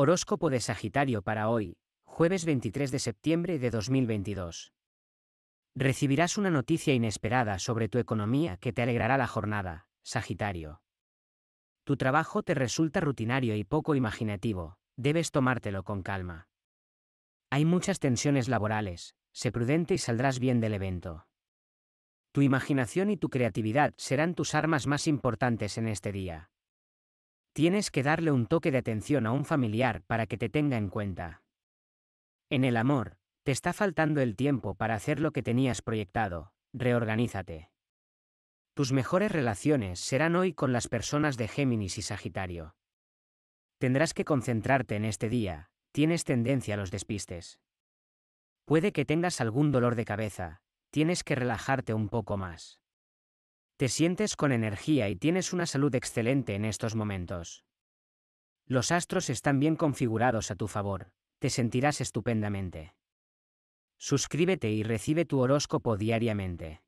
Horóscopo de Sagitario para hoy, jueves 23 de septiembre de 2022. Recibirás una noticia inesperada sobre tu economía que te alegrará la jornada, Sagitario. Tu trabajo te resulta rutinario y poco imaginativo, debes tomártelo con calma. Hay muchas tensiones laborales, sé prudente y saldrás bien del evento. Tu imaginación y tu creatividad serán tus armas más importantes en este día. Tienes que darle un toque de atención a un familiar para que te tenga en cuenta. En el amor, te está faltando el tiempo para hacer lo que tenías proyectado, reorganízate. Tus mejores relaciones serán hoy con las personas de Géminis y Sagitario. Tendrás que concentrarte en este día, tienes tendencia a los despistes. Puede que tengas algún dolor de cabeza, tienes que relajarte un poco más. Te sientes con energía y tienes una salud excelente en estos momentos. Los astros están bien configurados a tu favor, te sentirás estupendamente. Suscríbete y recibe tu horóscopo diariamente.